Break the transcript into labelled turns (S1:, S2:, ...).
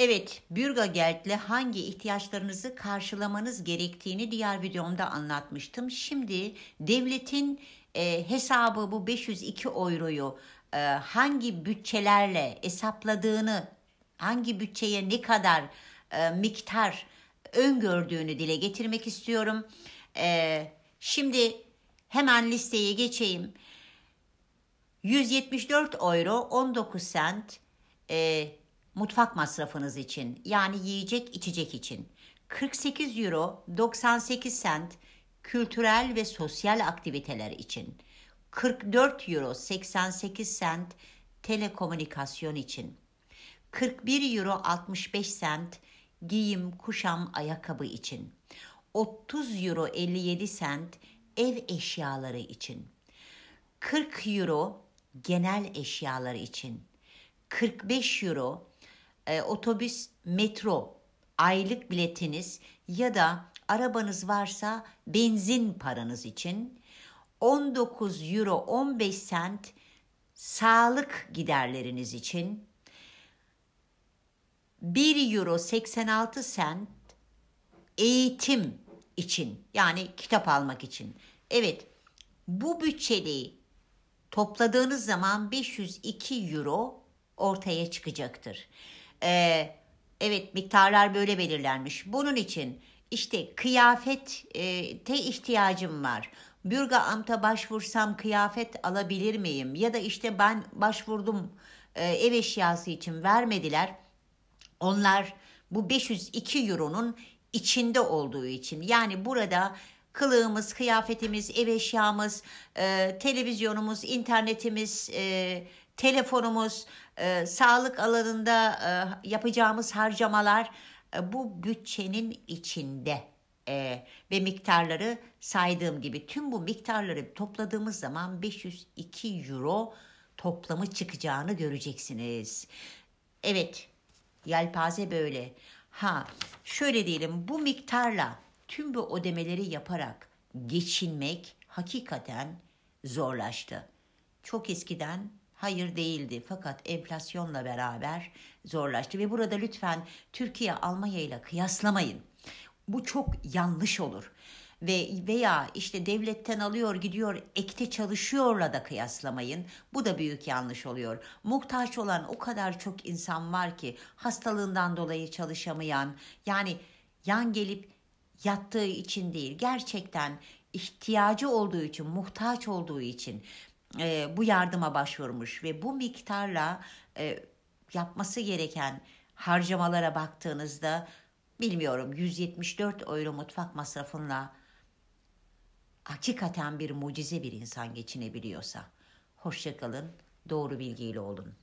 S1: Evet, Bürga Geld'le hangi ihtiyaçlarınızı karşılamanız gerektiğini diğer videomda anlatmıştım. Şimdi devletin e, hesabı bu 502 euroyu e, hangi bütçelerle hesapladığını, hangi bütçeye ne kadar e, miktar öngördüğünü dile getirmek istiyorum. E, şimdi hemen listeye geçeyim. 174 euro 19 sent, e, mutfak masrafınız için yani yiyecek içecek için 48 euro 98 sent kültürel ve sosyal aktiviteler için 44 euro 88 sent telekomünikasyon için 41 euro 65 sent giyim, kuşam, ayakkabı için 30 euro 57 sent ev eşyaları için 40 euro genel eşyaları için 45 euro e, otobüs, metro aylık biletiniz ya da arabanız varsa benzin paranız için 19 euro 15 sent sağlık giderleriniz için 1 euro 86 sent eğitim için yani kitap almak için. Evet bu bütçeli topladığınız zaman 502 euro ortaya çıkacaktır. E, evet miktarlar böyle belirlenmiş. Bunun için işte kıyafet e, te ihtiyacım var. Bürga amta başvursam kıyafet alabilir miyim? Ya da işte ben başvurdum e, ev eşyası için vermediler. Onlar bu 502 euronun içinde olduğu için yani burada kılığımız, kıyafetimiz, ev eşyamız, e, televizyonumuz, internetimiz, e, telefonumuz, e, sağlık alanında e, yapacağımız harcamalar e, bu bütçenin içinde e, ve miktarları saydığım gibi tüm bu miktarları topladığımız zaman 502 euro toplamı çıkacağını göreceksiniz. Evet, yelpaze böyle. Ha, şöyle diyelim bu miktarla tüm bu ödemeleri yaparak geçinmek hakikaten zorlaştı. Çok eskiden hayır değildi fakat enflasyonla beraber zorlaştı ve burada lütfen Türkiye Almanya ile kıyaslamayın. Bu çok yanlış olur ve veya işte devletten alıyor gidiyor ekte çalışıyorla da kıyaslamayın. Bu da büyük yanlış oluyor. Muhtaç olan o kadar çok insan var ki hastalığından dolayı çalışamayan yani yan gelip yattığı için değil gerçekten ihtiyacı olduğu için muhtaç olduğu için e, bu yardıma başvurmuş ve bu miktarla e, yapması gereken harcamalara baktığınızda bilmiyorum 174 euro mutfak masrafınla hakikaten bir mucize bir insan geçinebiliyorsa. Hoşçakalın, doğru bilgiyle olun.